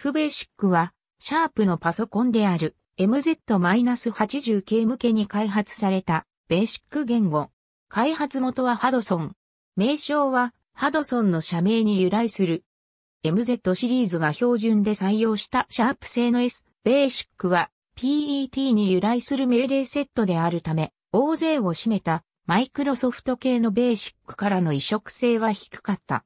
フベーシックは、シャープのパソコンである MZ-80K 向けに開発されたベーシック言語。開発元はハドソン。名称はハドソンの社名に由来する。MZ シリーズが標準で採用したシャープ製の S、ベーシックは PET に由来する命令セットであるため、大勢を占めたマイクロソフト系のベーシックからの移植性は低かった。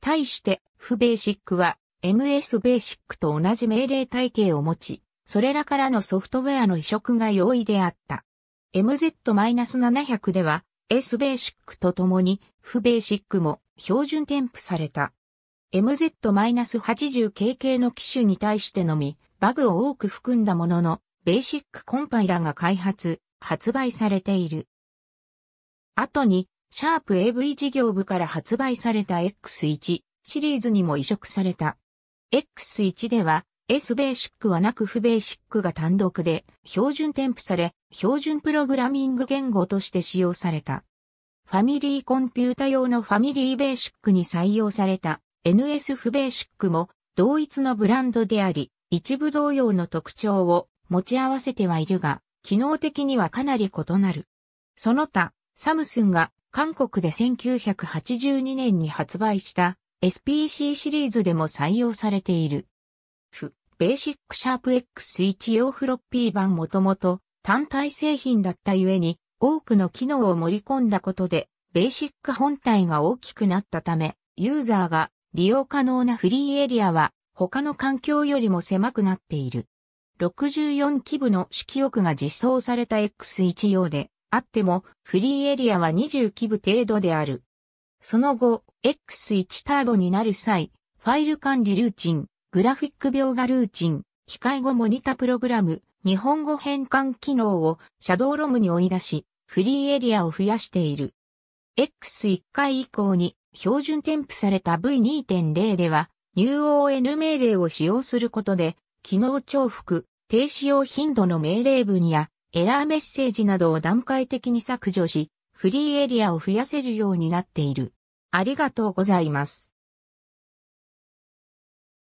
対して、フベーシックは MS ベーシックと同じ命令体系を持ち、それらからのソフトウェアの移植が容易であった。MZ-700 では S ベーシックと共に、F ベーシックも標準添付された。MZ-80K k の機種に対してのみ、バグを多く含んだものの、ベーシックコンパイラが開発、発売されている。後に、シャープ AV 事業部から発売された X1 シリーズにも移植された。X1 では S ベーシックはなく不ベーシックが単独で標準添付され、標準プログラミング言語として使用された。ファミリーコンピュータ用のファミリーベーシックに採用された NS 不ベーシックも同一のブランドであり、一部同様の特徴を持ち合わせてはいるが、機能的にはかなり異なる。その他、サムスンが韓国で1982年に発売した SPC シリーズでも採用されている。F、ベーシックシャープ X 一用フロッピー版もともと単体製品だったゆえに多くの機能を盛り込んだことで、ベーシック本体が大きくなったため、ユーザーが利用可能なフリーエリアは他の環境よりも狭くなっている。64基部の色欲が実装された X1 用であってもフリーエリアは20基部程度である。その後、X1 ターボになる際、ファイル管理ルーチン、グラフィック描画ルーチン、機械語モニタプログラム、日本語変換機能をシャドーロムに追い出し、フリーエリアを増やしている。X1 回以降に標準添付された V2.0 では、UON 命令を使用することで、機能重複、停止用頻度の命令文やエラーメッセージなどを段階的に削除し、フリーエリアを増やせるようになっている。ありがとうございます。